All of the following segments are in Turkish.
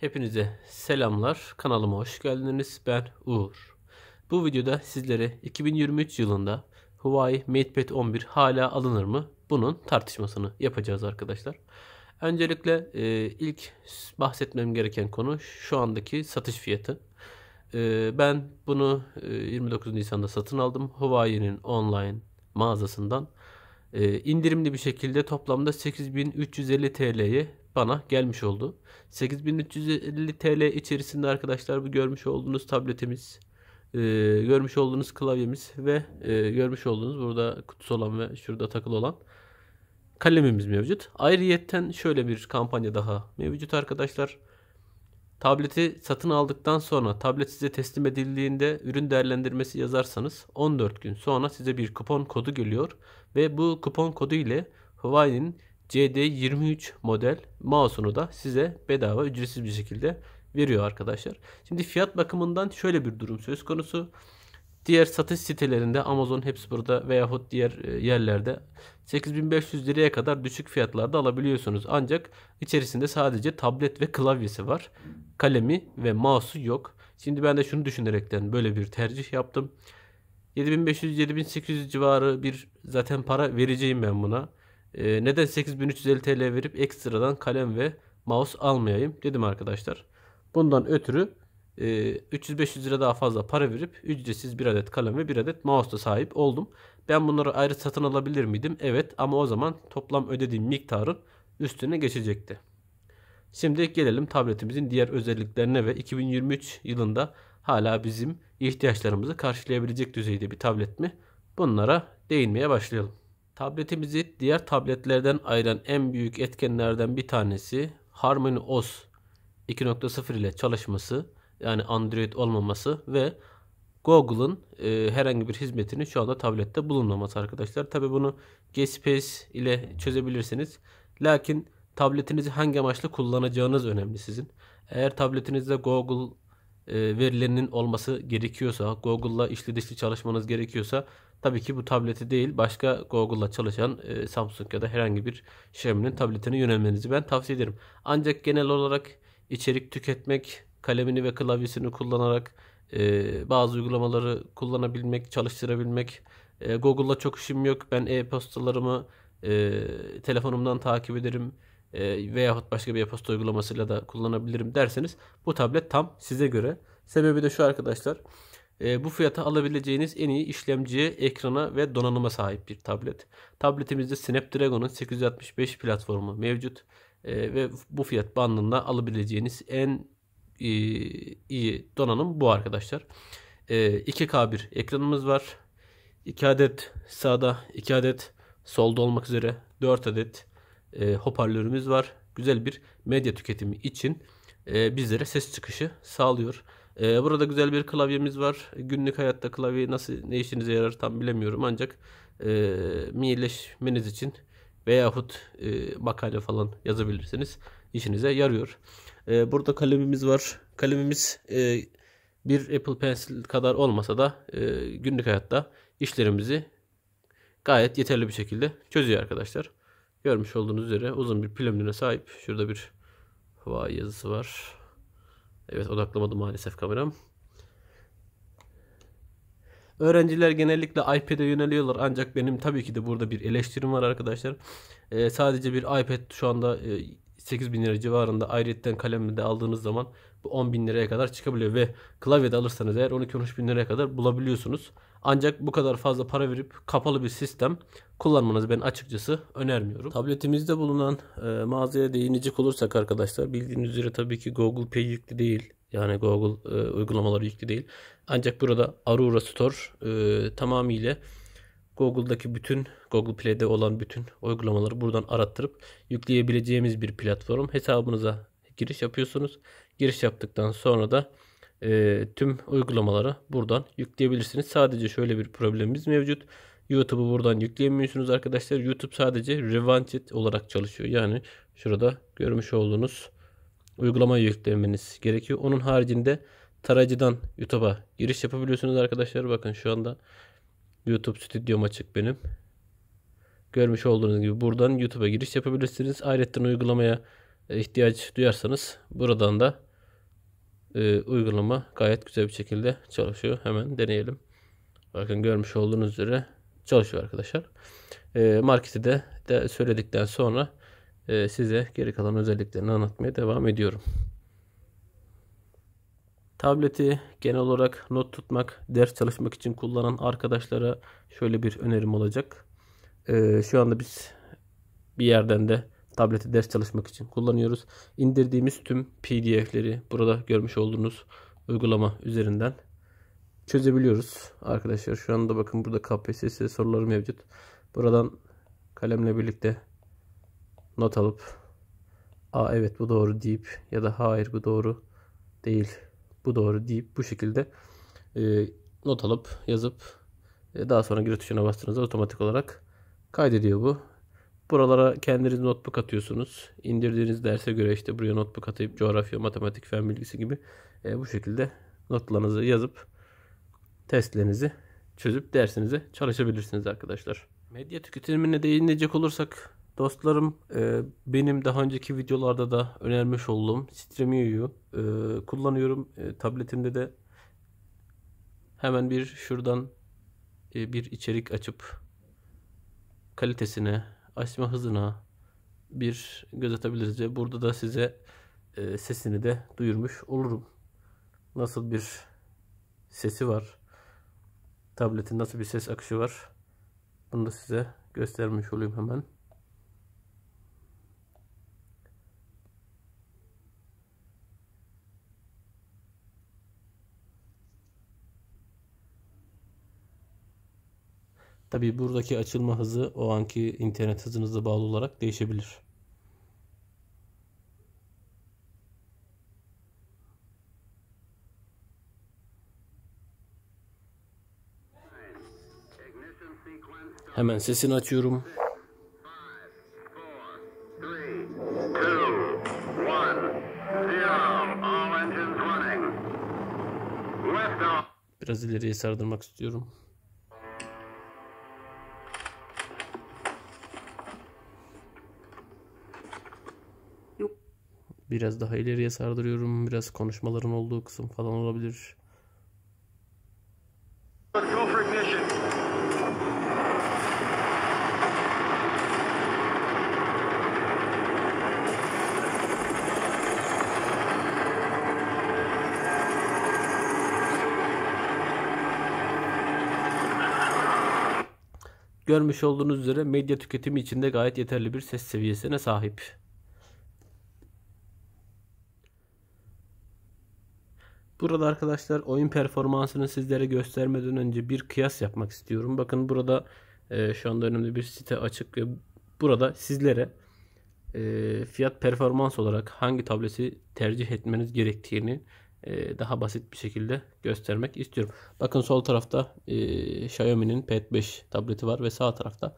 Hepinize selamlar. Kanalıma hoş geldiniz. Ben Uğur. Bu videoda sizlere 2023 yılında Huawei MatePad 11 hala alınır mı? Bunun tartışmasını yapacağız arkadaşlar. Öncelikle e, ilk bahsetmem gereken konu şu andaki satış fiyatı. E, ben bunu e, 29 Nisan'da satın aldım. Huawei'nin online mağazasından e, indirimli bir şekilde toplamda 8350 TL'ye bana gelmiş oldu. 8350 TL içerisinde arkadaşlar bu görmüş olduğunuz tabletimiz, e, görmüş olduğunuz klavyemiz ve e, görmüş olduğunuz burada kutusu olan ve şurada takılı olan kalemimiz mevcut. Ayrıyetten şöyle bir kampanya daha mevcut arkadaşlar. Tableti satın aldıktan sonra tablet size teslim edildiğinde ürün değerlendirmesi yazarsanız 14 gün sonra size bir kupon kodu geliyor ve bu kupon kodu ile Huawei'nin CD23 model mouse'unu da size bedava ücretsiz bir şekilde veriyor arkadaşlar. Şimdi fiyat bakımından şöyle bir durum söz konusu. Diğer satış sitelerinde Amazon hepsi burada veyahut diğer e, yerlerde 8500 liraya kadar düşük fiyatlarda alabiliyorsunuz. Ancak içerisinde sadece tablet ve klavyesi var. Kalemi ve mouse'u yok. Şimdi ben de şunu düşünerekten böyle bir tercih yaptım. 7500-7800 civarı bir zaten para vereceğim ben buna. E, neden 8350 TL verip ekstradan kalem ve mouse almayayım dedim arkadaşlar. Bundan ötürü e, 300-500 lira daha fazla para verip ücretsiz bir adet kalem ve bir adet mouse da sahip oldum. Ben bunları ayrı satın alabilir miydim? Evet ama o zaman toplam ödediğim miktarın üstüne geçecekti. Şimdi gelelim tabletimizin diğer özelliklerine ve 2023 yılında hala bizim ihtiyaçlarımızı karşılayabilecek düzeyde bir tablet mi? Bunlara değinmeye başlayalım. Tabletimizi diğer tabletlerden ayıran en büyük etkenlerden bir tanesi Harmony OS 2.0 ile çalışması yani Android olmaması ve Google'ın e, herhangi bir hizmetini şu anda tablette bulunmaması arkadaşlar. Tabi bunu GSpace ile çözebilirsiniz. Lakin tabletinizi hangi amaçla kullanacağınız önemli sizin. Eğer tabletinizde Google e, verilerinin olması gerekiyorsa, Google'la işli dışlı çalışmanız gerekiyorsa Tabii ki bu tableti değil başka Google'la çalışan e, Samsung ya da herhangi bir Xiaomi'nin tabletine yönelmenizi ben tavsiye ederim. Ancak genel olarak içerik tüketmek, kalemini ve klavyesini kullanarak e, bazı uygulamaları kullanabilmek, çalıştırabilmek. E, Google'la çok işim yok. Ben e-postalarımı e, telefonumdan takip ederim e, veyahut başka bir e-posta uygulamasıyla da kullanabilirim derseniz bu tablet tam size göre. Sebebi de şu arkadaşlar e, bu fiyata alabileceğiniz en iyi işlemciye, ekrana ve donanıma sahip bir tablet. Tabletimizde Snapdragon'un 865 platformu mevcut e, ve bu fiyat bandında alabileceğiniz en e, iyi donanım bu arkadaşlar. E, ee, 2K bir ekranımız var. 2 adet sağda, 2 adet solda olmak üzere 4 adet e, hoparlörümüz var. Güzel bir medya tüketimi için e, bizlere ses çıkışı sağlıyor. Ee, burada güzel bir klavyemiz var. Günlük hayatta klavye nasıl ne işinize yarar tam bilemiyorum ancak e, miyeleşmeniz için veyahut e, makale falan yazabilirsiniz. işinize yarıyor. E, burada kalemimiz var. Kalemimiz e, bir Apple Pencil kadar olmasa da e, günlük hayatta işlerimizi gayet yeterli bir şekilde çözüyor arkadaşlar. Görmüş olduğunuz üzere uzun bir plemline sahip. Şurada bir hava yazısı var. Evet odaklamadı maalesef kameram. Öğrenciler genellikle iPad'e yöneliyorlar ancak benim tabii ki de burada bir eleştirim var arkadaşlar. Ee, sadece bir iPad şu anda e, 8 bin lira civarında ayrıyetten kalemi de aldığınız zaman bu 10 bin liraya kadar çıkabiliyor ve klavye de alırsanız eğer 12-13 bin liraya kadar bulabiliyorsunuz. Ancak bu kadar fazla para verip kapalı bir sistem kullanmanızı ben açıkçası önermiyorum. Tabletimizde bulunan e, mağazaya değinecek olursak arkadaşlar bildiğiniz üzere tabii ki Google Pay yüklü değil. Yani Google e, uygulamaları yüklü değil. Ancak burada Aurora Store e, tamamıyla Google'daki bütün Google Play'de olan bütün uygulamaları buradan arattırıp yükleyebileceğimiz bir platform. Hesabınıza giriş yapıyorsunuz. Giriş yaptıktan sonra da e, tüm uygulamalara buradan yükleyebilirsiniz. Sadece şöyle bir problemimiz mevcut. YouTube'u buradan yükleyemiyorsunuz arkadaşlar. YouTube sadece Revanchet olarak çalışıyor. Yani şurada görmüş olduğunuz uygulamayı yüklemeniz gerekiyor. Onun haricinde tarayıcıdan YouTube'a giriş yapabiliyorsunuz arkadaşlar. Bakın şu anda YouTube stüdyom açık benim. Görmüş olduğunuz gibi buradan YouTube'a giriş yapabilirsiniz. Ayrıca uygulamaya e, ihtiyaç duyarsanız buradan da e, uygulama gayet güzel bir şekilde çalışıyor. Hemen deneyelim. Bakın görmüş olduğunuz üzere çalışıyor arkadaşlar. E, marketi de, de söyledikten sonra e, size geri kalan özelliklerini anlatmaya devam ediyorum. Tableti genel olarak not tutmak, ders çalışmak için kullanan arkadaşlara şöyle bir önerim olacak. Ee, şu anda biz bir yerden de Tableti ders çalışmak için kullanıyoruz. İndirdiğimiz tüm PDF'leri burada görmüş olduğunuz uygulama üzerinden çözebiliyoruz arkadaşlar. Şu anda bakın burada KPSS soruları mevcut. Buradan kalemle birlikte not alıp a evet bu doğru deyip ya da hayır bu doğru değil bu doğru deyip bu şekilde e, not alıp yazıp e, daha sonra giriş tuşuna bastığınızda otomatik olarak kaydediyor bu. Buralara kendiniz notebook atıyorsunuz. İndirdiğiniz derse göre işte buraya notebook atayıp coğrafya, matematik, fen bilgisi gibi e, bu şekilde notlarınızı yazıp testlerinizi çözüp dersinize çalışabilirsiniz arkadaşlar. Medya tüketimine değinecek olursak dostlarım e, benim daha önceki videolarda da önermiş olduğum Streamio'yu e, kullanıyorum. E, tabletimde de hemen bir şuradan e, bir içerik açıp kalitesine açma hızına bir göz atabiliriz ve burada da size e, sesini de duyurmuş olurum. Nasıl bir sesi var? Tabletin nasıl bir ses akışı var? Bunu da size göstermiş olayım hemen. Tabi buradaki açılma hızı o anki internet hızınıza bağlı olarak değişebilir. Hemen sesini açıyorum. Biraz ileriye sardırmak istiyorum. Biraz daha ileriye sardırıyorum. Biraz konuşmaların olduğu kısım falan olabilir. Görmüş olduğunuz üzere medya tüketimi içinde gayet yeterli bir ses seviyesine sahip. Burada arkadaşlar oyun performansını sizlere göstermeden önce bir kıyas yapmak istiyorum. Bakın burada e, şu anda önümde bir site açık ve burada sizlere e, fiyat performans olarak hangi tableti tercih etmeniz gerektiğini e, daha basit bir şekilde göstermek istiyorum. Bakın sol tarafta e, Xiaomi'nin Pad 5 tableti var ve sağ tarafta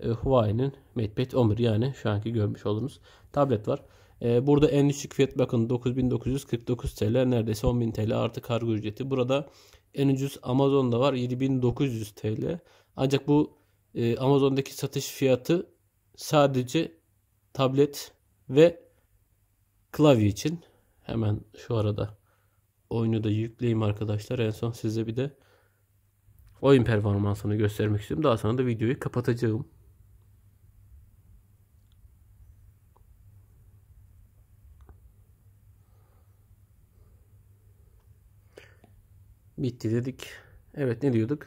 e, Huawei'nin MatePad 11 yani şu anki görmüş olduğunuz tablet var. E, burada en düşük fiyat bakın 9949 TL neredeyse 10.000 TL artı kargo ücreti. Burada en ucuz Amazon'da var 7900 TL. Ancak bu e, Amazon'daki satış fiyatı sadece tablet ve klavye için. Hemen şu arada oyunu da yükleyeyim arkadaşlar. En son size bir de oyun performansını göstermek istiyorum. Daha sonra da videoyu kapatacağım. Bitti dedik. Evet ne diyorduk?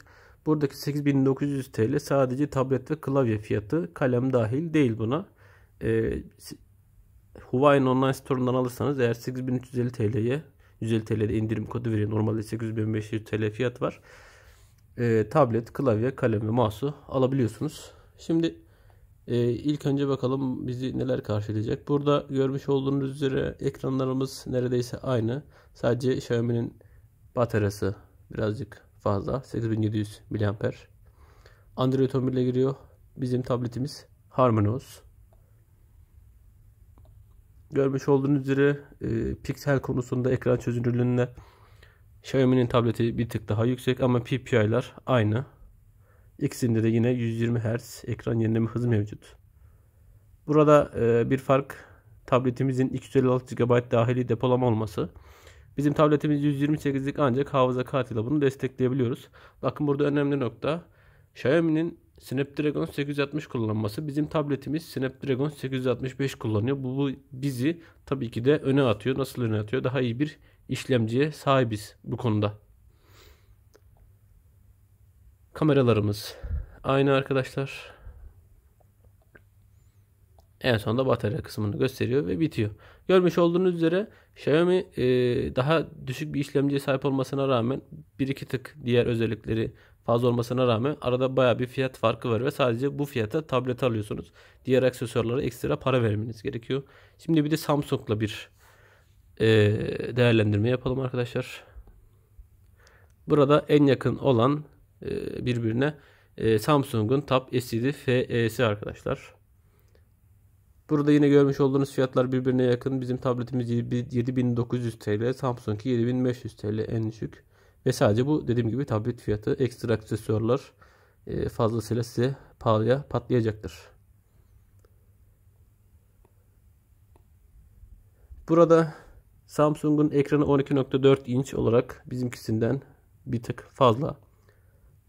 Buradaki 8900 TL sadece tablet ve klavye fiyatı. Kalem dahil değil buna. Ee, Huawei'nin online store'undan alırsanız eğer 8350 TL'ye 150 TL'de indirim kodu veriyor. Normalde 8500 TL fiyat var. Ee, tablet, klavye, kalem ve mouse'u alabiliyorsunuz. Şimdi e, ilk önce bakalım bizi neler karşılayacak. Burada görmüş olduğunuz üzere ekranlarımız neredeyse aynı. Sadece Xiaomi'nin Bataryası birazcık fazla. 8700 mAh. Android 11 ile giriyor. Bizim tabletimiz Harmonos. Görmüş olduğunuz üzere e, piksel konusunda ekran çözünürlüğünde Xiaomi'nin tableti bir tık daha yüksek ama PPI'lar aynı. İkisinde de yine 120 Hz ekran yenileme hızı mevcut. Burada e, bir fark tabletimizin 256 GB dahili depolama olması. Bizim tabletimiz 128'lik ancak hafıza kartıyla bunu destekleyebiliyoruz. Bakın burada önemli nokta. Xiaomi'nin Snapdragon 860 kullanması. Bizim tabletimiz Snapdragon 865 kullanıyor. Bu, bu bizi tabii ki de öne atıyor. Nasıl öne atıyor? Daha iyi bir işlemciye sahibiz bu konuda. Kameralarımız aynı arkadaşlar en sonunda batarya kısmını gösteriyor ve bitiyor. Görmüş olduğunuz üzere Xiaomi e, daha düşük bir işlemciye sahip olmasına rağmen bir iki tık diğer özellikleri fazla olmasına rağmen arada baya bir fiyat farkı var ve sadece bu fiyata tablet alıyorsunuz. Diğer aksesuarlara ekstra para vermeniz gerekiyor. Şimdi bir de Samsung'la bir e, değerlendirme yapalım arkadaşlar. Burada en yakın olan e, birbirine e, Samsung'un Tab S2 SCD FE'si arkadaşlar. Burada yine görmüş olduğunuz fiyatlar birbirine yakın. Bizim tabletimiz 7900 TL, Samsung'ki 7500 TL en düşük. Ve sadece bu dediğim gibi tablet fiyatı ekstra aksesuarlar e, fazlasıyla size pahalıya patlayacaktır. Burada Samsung'un ekranı 12.4 inç olarak bizimkisinden bir tık fazla.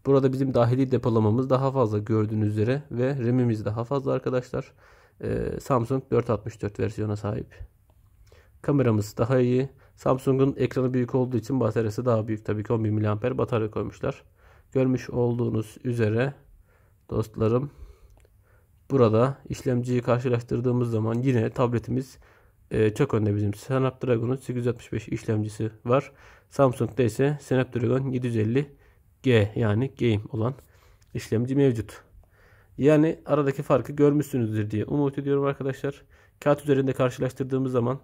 Burada bizim dahili depolamamız daha fazla gördüğünüz üzere ve RAM'imiz daha fazla arkadaşlar. Ee, Samsung 464 versiyona sahip. Kameramız daha iyi. Samsung'un ekranı büyük olduğu için bataryası daha büyük. Tabii ki 10.000 mAh batarya koymuşlar. Görmüş olduğunuz üzere dostlarım burada işlemciyi karşılaştırdığımız zaman yine tabletimiz e, çok önde bizim. Snapdragon'un 865 işlemcisi var. Samsung'da ise Snapdragon 750G yani Game olan işlemci mevcut. Yani aradaki farkı görmüşsünüzdür diye umut ediyorum arkadaşlar. Kağıt üzerinde karşılaştırdığımız zaman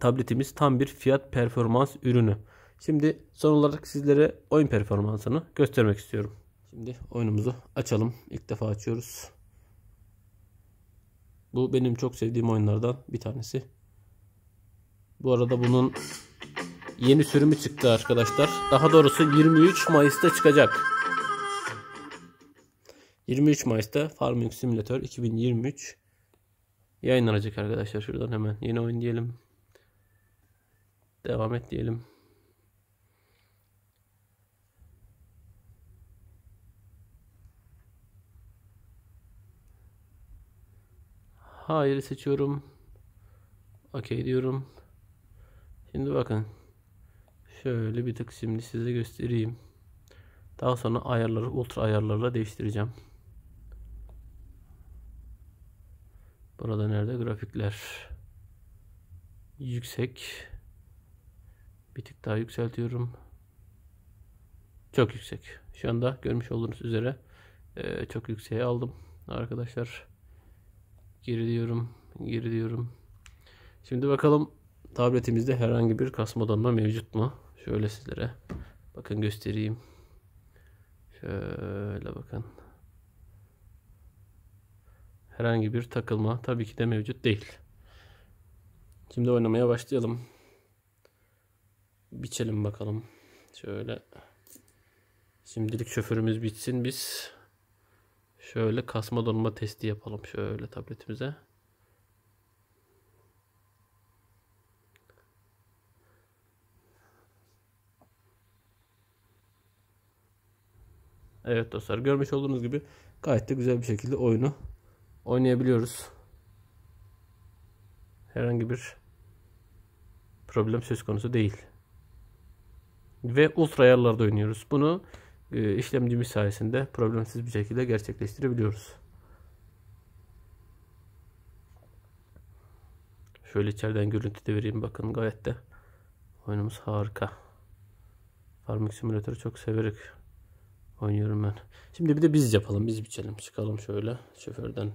tabletimiz tam bir fiyat performans ürünü. Şimdi son olarak sizlere oyun performansını göstermek istiyorum. Şimdi oyunumuzu açalım. İlk defa açıyoruz. Bu benim çok sevdiğim oyunlardan bir tanesi. Bu arada bunun yeni sürümü çıktı arkadaşlar. Daha doğrusu 23 Mayıs'ta çıkacak. 23 Mayıs'ta Farming Simulator 2023 yayınlanacak arkadaşlar. Şuradan hemen yeni oyun diyelim. Devam et diyelim. Hayır seçiyorum. Okey diyorum. Şimdi bakın. Şöyle bir tık şimdi size göstereyim. Daha sonra ayarları ultra ayarlarla değiştireceğim. Burada nerede? Grafikler. Yüksek. Bir tık daha yükseltiyorum. Çok yüksek. Şu anda görmüş olduğunuz üzere e, çok yükseğe aldım. Arkadaşlar geri diyorum. Geri diyorum. Şimdi bakalım tabletimizde herhangi bir kasmadanma mevcut mu? Şöyle sizlere bakın göstereyim. Şöyle bakın herhangi bir takılma tabii ki de mevcut değil. Şimdi oynamaya başlayalım. Biçelim bakalım. Şöyle. Şimdilik şoförümüz bitsin biz. Şöyle kasma donma testi yapalım şöyle tabletimize. Evet dostlar görmüş olduğunuz gibi gayet de güzel bir şekilde oyunu oynayabiliyoruz. Herhangi bir problem söz konusu değil. Ve ultra ayarlarda oynuyoruz. Bunu e, işlemcimiz sayesinde problemsiz bir şekilde gerçekleştirebiliyoruz. Şöyle içeriden görüntü de vereyim bakın gayet de oyunumuz harika. Farming Simulator'ı çok severek oynuyorum ben. Şimdi bir de biz yapalım, biz biçelim. Çıkalım şöyle şoförden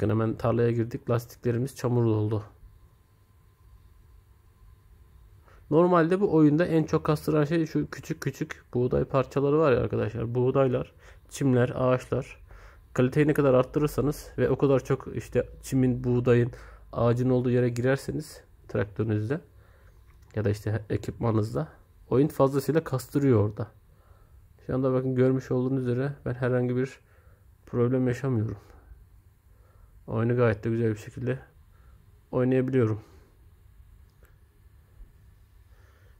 Bakın hemen tarlaya girdik. Lastiklerimiz çamur oldu. Normalde bu oyunda en çok kastıran şey şu küçük küçük buğday parçaları var ya arkadaşlar. Buğdaylar, çimler, ağaçlar. Kaliteyi ne kadar arttırırsanız ve o kadar çok işte çimin, buğdayın, ağacın olduğu yere girerseniz traktörünüzde ya da işte ekipmanınızda oyun fazlasıyla kastırıyor orada. Şu anda bakın görmüş olduğunuz üzere ben herhangi bir problem yaşamıyorum. Oyunu gayet de güzel bir şekilde oynayabiliyorum.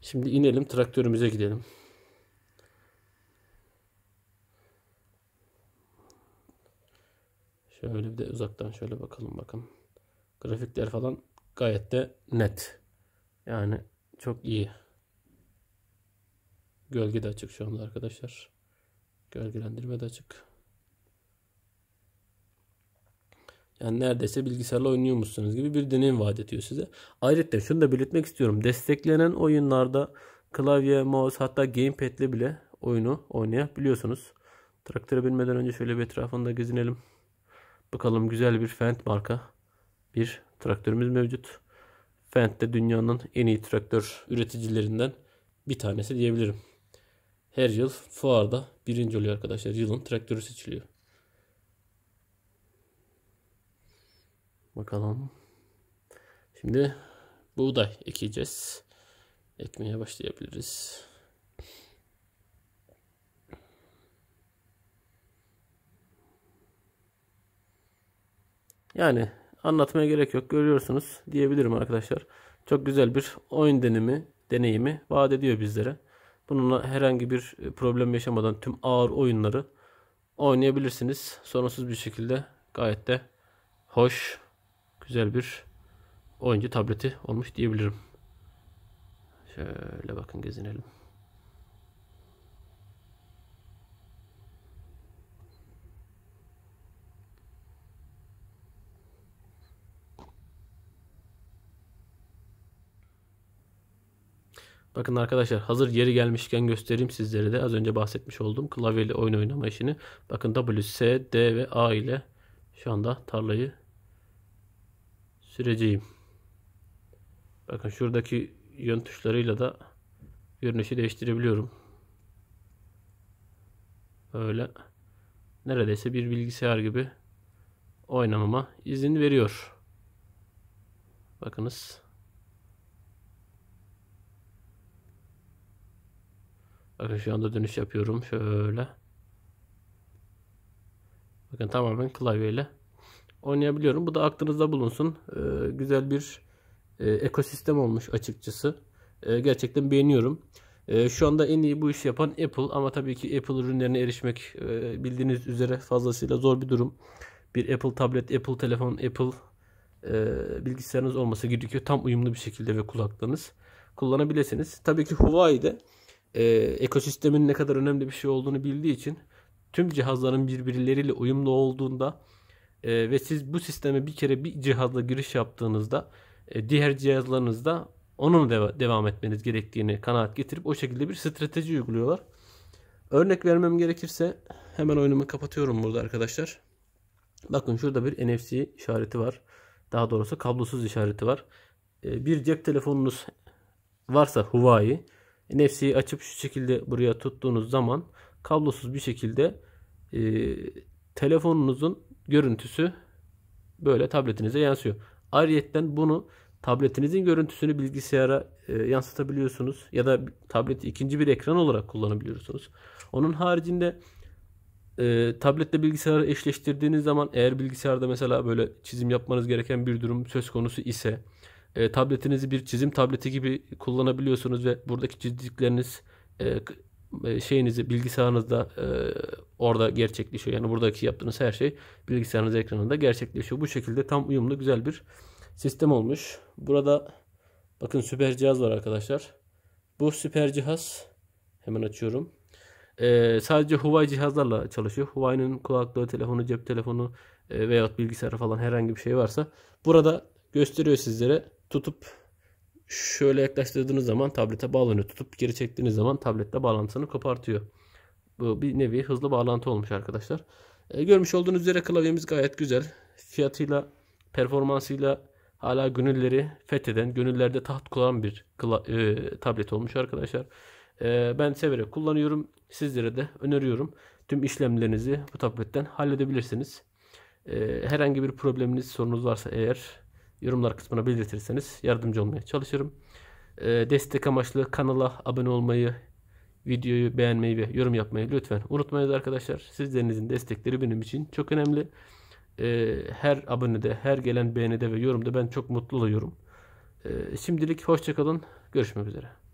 Şimdi inelim traktörümüze gidelim. Şöyle bir de uzaktan şöyle bakalım bakın. Grafikler falan gayet de net. Yani çok iyi. Gölge de açık şu anda arkadaşlar. Gölgelendirme de açık. Yani neredeyse bilgisayarla oynuyormuşsunuz gibi bir deneyim vaat ediyor size. Ayrıca şunu da belirtmek istiyorum. Desteklenen oyunlarda klavye, mouse hatta gamepad ile bile oyunu oynayabiliyorsunuz. Traktöre binmeden önce şöyle bir etrafında gezinelim. Bakalım güzel bir Fendt marka bir traktörümüz mevcut. Fendt de dünyanın en iyi traktör üreticilerinden bir tanesi diyebilirim. Her yıl fuarda birinci oluyor arkadaşlar. Yılın traktörü seçiliyor. Bakalım. Şimdi buğday ekeceğiz. Ekmeye başlayabiliriz. Yani anlatmaya gerek yok. Görüyorsunuz diyebilirim arkadaşlar. Çok güzel bir oyun denimi, deneyimi vaat ediyor bizlere. Bununla herhangi bir problem yaşamadan tüm ağır oyunları oynayabilirsiniz. Sorunsuz bir şekilde gayet de hoş güzel bir oyuncu tableti olmuş diyebilirim. Şöyle bakın gezinelim. Bakın arkadaşlar hazır yeri gelmişken göstereyim sizlere de az önce bahsetmiş olduğum klavyeyle oyun oynama işini. Bakın W, S, D ve A ile şu anda tarlayı süreceğim. Bakın şuradaki yön tuşlarıyla da görünüşü değiştirebiliyorum. Böyle neredeyse bir bilgisayar gibi oynamama izin veriyor. Bakınız. Bakın şu anda dönüş yapıyorum. Şöyle. Bakın tamamen klavyeyle oynayabiliyorum. Bu da aklınızda bulunsun. E, güzel bir e, ekosistem olmuş açıkçası. E, gerçekten beğeniyorum. E, şu anda en iyi bu işi yapan Apple ama tabii ki Apple ürünlerine erişmek e, bildiğiniz üzere fazlasıyla zor bir durum. Bir Apple tablet, Apple telefon, Apple e, bilgisayarınız olması gerekiyor. Tam uyumlu bir şekilde ve kulaklığınız kullanabilirsiniz. Tabii ki Huawei de e, ekosistemin ne kadar önemli bir şey olduğunu bildiği için tüm cihazların birbirleriyle uyumlu olduğunda e, ve siz bu sisteme bir kere bir cihazla giriş yaptığınızda e, diğer cihazlarınızda onun deva- devam etmeniz gerektiğini kanaat getirip o şekilde bir strateji uyguluyorlar. Örnek vermem gerekirse hemen oyunumu kapatıyorum burada arkadaşlar. Bakın şurada bir NFC işareti var. Daha doğrusu kablosuz işareti var. Ee, bir cep telefonunuz varsa Huawei NFC'yi açıp şu şekilde buraya tuttuğunuz zaman kablosuz bir şekilde e, telefonunuzun görüntüsü böyle tabletinize yansıyor. Ayrıyeten bunu tabletinizin görüntüsünü bilgisayara e, yansıtabiliyorsunuz ya da tablet ikinci bir ekran olarak kullanabiliyorsunuz. Onun haricinde e, tabletle bilgisayarı eşleştirdiğiniz zaman eğer bilgisayarda mesela böyle çizim yapmanız gereken bir durum söz konusu ise e, tabletinizi bir çizim tableti gibi kullanabiliyorsunuz ve buradaki çizdikleriniz e, e, şeyinizi bilgisayarınızda e, orada gerçekleşiyor. Yani buradaki yaptığınız her şey bilgisayarınız ekranında gerçekleşiyor. Bu şekilde tam uyumlu güzel bir sistem olmuş. Burada bakın süper cihaz var arkadaşlar. Bu süper cihaz hemen açıyorum. Ee, sadece Huawei cihazlarla çalışıyor. Huawei'nin kulaklığı, telefonu, cep telefonu e, veyahut bilgisayarı falan herhangi bir şey varsa burada gösteriyor sizlere. Tutup şöyle yaklaştırdığınız zaman tablete bağlanıyor. Tutup geri çektiğiniz zaman tablette bağlantısını kopartıyor. Bu bir nevi hızlı bağlantı olmuş arkadaşlar. E, görmüş olduğunuz üzere klavyemiz gayet güzel. Fiyatıyla, performansıyla hala gönülleri fetheden, gönüllerde taht kullanan bir e, tablet olmuş arkadaşlar. E, ben severek kullanıyorum. Sizlere de öneriyorum. Tüm işlemlerinizi bu tabletten halledebilirsiniz. E, herhangi bir probleminiz, sorunuz varsa eğer yorumlar kısmına belirtirseniz yardımcı olmaya çalışırım. E, destek amaçlı kanala abone olmayı, videoyu beğenmeyi ve yorum yapmayı lütfen unutmayınız arkadaşlar. Sizlerinizin destekleri benim için çok önemli. E, her abonede, her gelen beğenide ve yorumda ben çok mutlu oluyorum. E, şimdilik hoşçakalın. Görüşmek üzere.